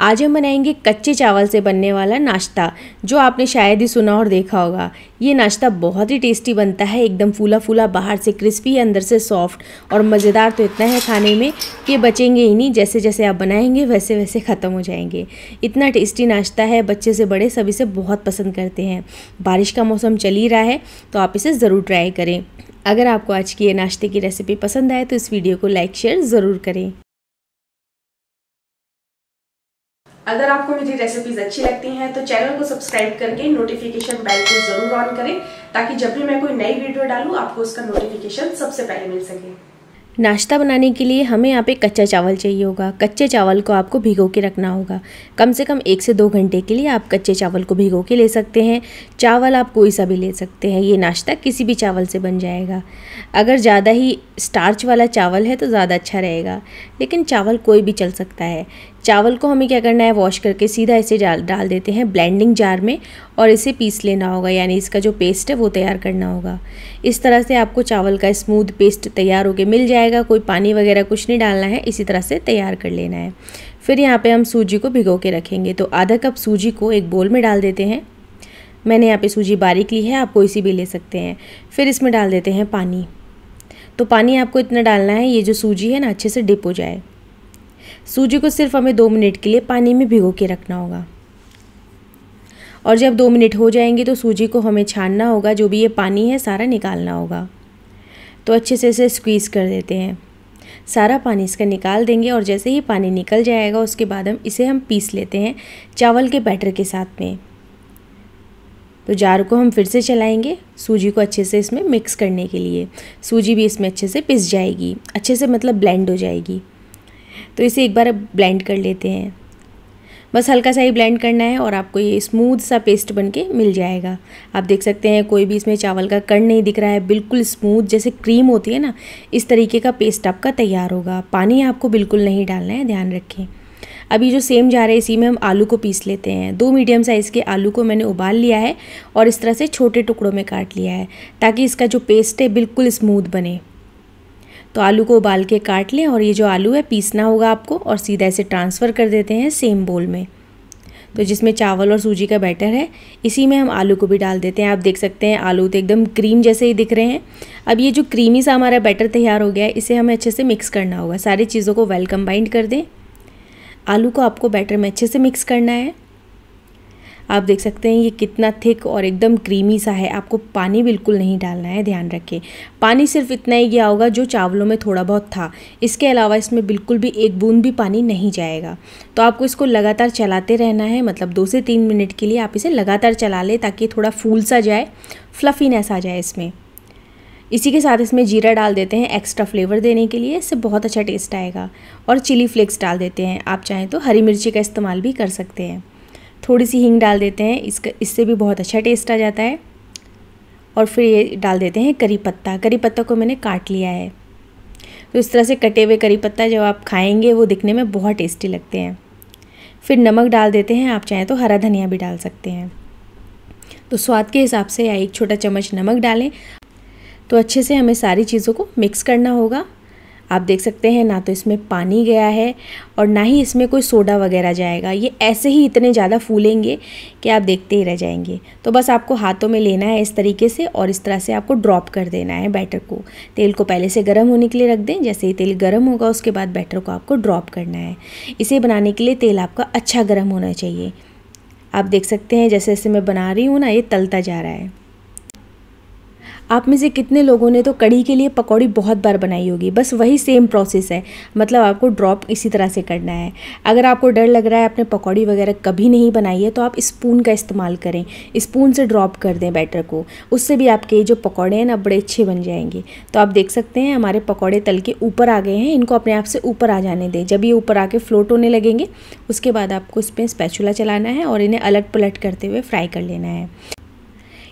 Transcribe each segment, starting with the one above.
आज हम बनाएंगे कच्चे चावल से बनने वाला नाश्ता जो आपने शायद ही सुना और देखा होगा ये नाश्ता बहुत ही टेस्टी बनता है एकदम फूला फूला बाहर से क्रिस्पी अंदर से सॉफ्ट और मज़ेदार तो इतना है खाने में कि बचेंगे ही नहीं जैसे जैसे आप बनाएंगे वैसे वैसे ख़त्म हो जाएंगे इतना टेस्टी नाश्ता है बच्चे से बड़े सभी से बहुत पसंद करते हैं बारिश का मौसम चल ही रहा है तो आप इसे ज़रूर ट्राई करें अगर आपको आज की ये नाश्ते की रेसिपी पसंद आए तो इस वीडियो को लाइक शेयर ज़रूर करें अगर आपको मेरी रेसिपीज़ अच्छी लगती हैं तो चैनल को सब्सक्राइब करके नोटिफिकेशन बेल को ज़रूर ऑन करें ताकि जब भी मैं कोई नई वीडियो डालूँ आपको उसका नोटिफिकेशन सबसे पहले मिल सके नाश्ता बनाने के लिए हमें यहाँ पे कच्चा चावल चाहिए होगा कच्चे चावल को आपको भिगो के रखना होगा कम से कम एक से दो घंटे के लिए आप कच्चे चावल को भिगो के ले सकते हैं चावल आप कोई सा भी ले सकते हैं ये नाश्ता किसी भी चावल से बन जाएगा अगर ज़्यादा ही स्टार्च वाला चावल है तो ज़्यादा अच्छा रहेगा लेकिन चावल कोई भी चल सकता है चावल को हमें क्या करना है वॉश करके सीधा इसे डाल देते हैं ब्लेंडिंग जार में और इसे पीस लेना होगा यानी इसका जो पेस्ट है वो तैयार करना होगा इस तरह से आपको चावल का स्मूथ पेस्ट तैयार होकर मिल जाएगा कोई पानी वगैरह कुछ नहीं डालना है इसी तरह से तैयार कर लेना है फिर यहाँ पर हम सूजी को भिगो के रखेंगे तो आधा कप सूजी को एक बोल में डाल देते हैं मैंने यहाँ पे सूजी बारीक ली है आप कोई सी भी ले सकते हैं फिर इसमें डाल देते हैं पानी तो पानी आपको इतना डालना है ये जो सूजी है ना अच्छे से डिप हो जाए सूजी को सिर्फ हमें दो मिनट के लिए पानी में भिगो के रखना होगा और जब दो मिनट हो जाएंगे तो सूजी को हमें छानना होगा जो भी ये पानी है सारा निकालना होगा तो अच्छे से इसे स्क्वीज़ कर देते हैं सारा पानी इसका निकाल देंगे और जैसे ही पानी निकल जाएगा उसके बाद हम इसे हम पीस लेते हैं चावल के बैटर के साथ में तो जार को हम फिर से चलाएंगे सूजी को अच्छे से इसमें मिक्स करने के लिए सूजी भी इसमें अच्छे से पिस जाएगी अच्छे से मतलब ब्लेंड हो जाएगी तो इसे एक बार ब्लेंड कर लेते हैं बस हल्का सा ही ब्लेंड करना है और आपको ये स्मूथ सा पेस्ट बन के मिल जाएगा आप देख सकते हैं कोई भी इसमें चावल का कण नहीं दिख रहा है बिल्कुल स्मूथ जैसे क्रीम होती है ना इस तरीके का पेस्ट आपका तैयार होगा पानी आपको बिल्कुल नहीं डालना है ध्यान रखें अभी जो सेम जा रहे हैं इसी में हम आलू को पीस लेते हैं दो मीडियम साइज़ के आलू को मैंने उबाल लिया है और इस तरह से छोटे टुकड़ों में काट लिया है ताकि इसका जो पेस्ट है बिल्कुल स्मूथ बने तो आलू को उबाल के काट लें और ये जो आलू है पीसना होगा आपको और सीधा इसे ट्रांसफ़र कर देते हैं सेम बोल में तो जिसमें चावल और सूजी का बैटर है इसी में हम आलू को भी डाल देते हैं आप देख सकते हैं आलू तो एकदम क्रीम जैसे ही दिख रहे हैं अब ये जो क्रीमी सा हमारा बैटर तैयार हो गया है इसे हमें अच्छे से मिक्स करना होगा सारी चीज़ों को वेल कम्बाइंड कर दें आलू को आपको बैटर में अच्छे से मिक्स करना है आप देख सकते हैं ये कितना थिक और एकदम क्रीमी सा है आपको पानी बिल्कुल नहीं डालना है ध्यान रखें पानी सिर्फ इतना ही गया होगा जो चावलों में थोड़ा बहुत था इसके अलावा इसमें बिल्कुल भी एक बूंद भी पानी नहीं जाएगा तो आपको इसको लगातार चलाते रहना है मतलब दो से तीन मिनट के लिए आप इसे लगातार चला लें ताकि थोड़ा फूल सा जाए फ्लफीनेस आ जाए इसमें इसी के साथ इसमें जीरा डाल देते हैं एक्स्ट्रा फ्लेवर देने के लिए इससे बहुत अच्छा टेस्ट आएगा और चिली फ्लेक्स डाल देते हैं आप चाहें तो हरी मिर्ची का इस्तेमाल भी कर सकते हैं थोड़ी सी हींग डाल देते हैं इसका इससे भी बहुत अच्छा टेस्ट आ जाता है और फिर ये डाल देते हैं करी पत्ता करी पत्ता को मैंने काट लिया है तो इस तरह से कटे हुए करी पत्ता जब आप खाएंगे वो दिखने में बहुत टेस्टी लगते हैं फिर नमक डाल देते हैं आप चाहें तो हरा धनिया भी डाल सकते हैं तो स्वाद के हिसाब से या एक छोटा चम्मच नमक डालें तो अच्छे से हमें सारी चीज़ों को मिक्स करना होगा आप देख सकते हैं ना तो इसमें पानी गया है और ना ही इसमें कोई सोडा वगैरह जाएगा ये ऐसे ही इतने ज़्यादा फूलेंगे कि आप देखते ही रह जाएंगे तो बस आपको हाथों में लेना है इस तरीके से और इस तरह से आपको ड्रॉप कर देना है बैटर को तेल को पहले से गर्म होने के लिए रख दें जैसे ही तेल गर्म होगा उसके बाद बैटर को आपको ड्रॉप करना है इसे बनाने के लिए तेल आपका अच्छा गर्म होना चाहिए आप देख सकते हैं जैसे जैसे मैं बना रही हूँ ना ये तलता जा रहा है आप में से कितने लोगों ने तो कड़ी के लिए पकौड़ी बहुत बार बनाई होगी बस वही सेम प्रोसेस है मतलब आपको ड्रॉप इसी तरह से करना है अगर आपको डर लग रहा है आपने पकौड़ी वगैरह कभी नहीं बनाई है तो आप स्पून का इस्तेमाल करें स्पून से ड्रॉप कर दें बैटर को उससे भी आपके जो पकौड़े हैं ना बड़े अच्छे बन जाएंगे तो आप देख सकते हैं हमारे पकौड़े तल के ऊपर आ गए हैं इनको अपने आप से ऊपर आ जाने दें जब ये ऊपर आके फ्लोट होने लगेंगे उसके बाद आपको इस पर स्पैचुला चलाना है और इन्हें अलट पलट करते हुए फ्राई कर लेना है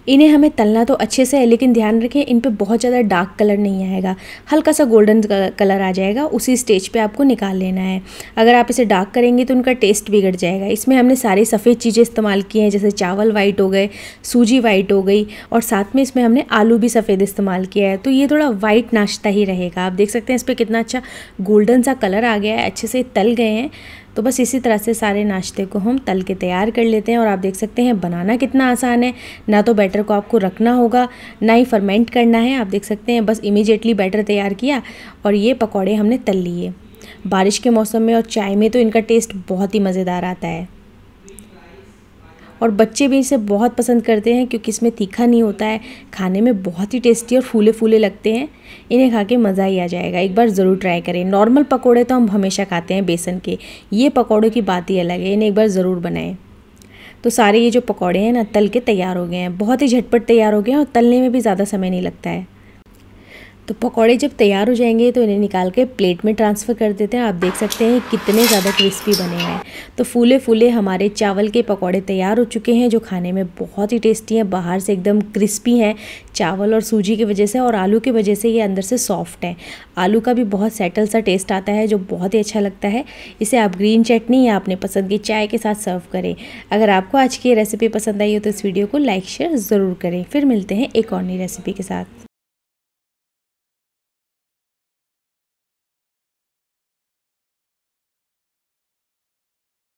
इन्हें हमें तलना तो अच्छे से है लेकिन ध्यान रखें इन पर बहुत ज़्यादा डार्क कलर नहीं आएगा हल्का सा गोल्डन कलर आ जाएगा उसी स्टेज पर आपको निकाल लेना है अगर आप इसे डार्क करेंगे तो उनका टेस्ट बिगड़ जाएगा इसमें हमने सारी सफ़ेद चीज़ें इस्तेमाल की हैं जैसे चावल वाइट हो गए सूजी वाइट हो गई और साथ में इसमें हमने आलू भी सफ़ेद इस्तेमाल किया है तो ये थोड़ा वाइट नाश्ता ही रहेगा आप देख सकते हैं इस पर कितना अच्छा गोल्डन सा कलर आ गया है अच्छे से तल गए हैं तो बस इसी तरह से सारे नाश्ते को हम तल के तैयार कर लेते हैं और आप देख सकते हैं बनाना कितना आसान है ना तो बैटर को आपको रखना होगा ना ही फर्मेंट करना है आप देख सकते हैं बस इमीजिएटली बैटर तैयार किया और ये पकौड़े हमने तल लिए बारिश के मौसम में और चाय में तो इनका टेस्ट बहुत ही मज़ेदार आता है और बच्चे भी इसे बहुत पसंद करते हैं क्योंकि इसमें तीखा नहीं होता है खाने में बहुत ही टेस्टी और फूले फूले लगते हैं इन्हें खा के मज़ा ही आ जाएगा एक बार ज़रूर ट्राई करें नॉर्मल पकौड़े तो हम हमेशा खाते हैं बेसन के ये पकौड़ों की बात ही अलग है इन्हें एक बार ज़रूर बनाएँ तो सारे ये जो पकौड़े हैं ना तल के तैयार हो गए हैं बहुत ही झटपट तैयार हो गए हैं और तलने में भी ज़्यादा समय नहीं लगता है तो पकौड़े जब तैयार हो जाएंगे तो इन्हें निकाल के प्लेट में ट्रांसफ़र कर देते हैं आप देख सकते हैं कितने ज़्यादा क्रिस्पी बने हैं तो फूले फूले हमारे चावल के पकौड़े तैयार हो चुके हैं जो खाने में बहुत ही टेस्टी हैं बाहर से एकदम क्रिस्पी हैं चावल और सूजी की वजह से और आलू की वजह से ये अंदर से सॉफ्ट हैं आलू का भी बहुत सेटल सा टेस्ट आता है जो बहुत ही अच्छा लगता है इसे आप ग्रीन चटनी या अपने पसंद की चाय के साथ सर्व करें अगर आपको आज की रेसिपी पसंद आई हो तो इस वीडियो को लाइक शेयर ज़रूर करें फिर मिलते हैं एक और नई रेसिपी के साथ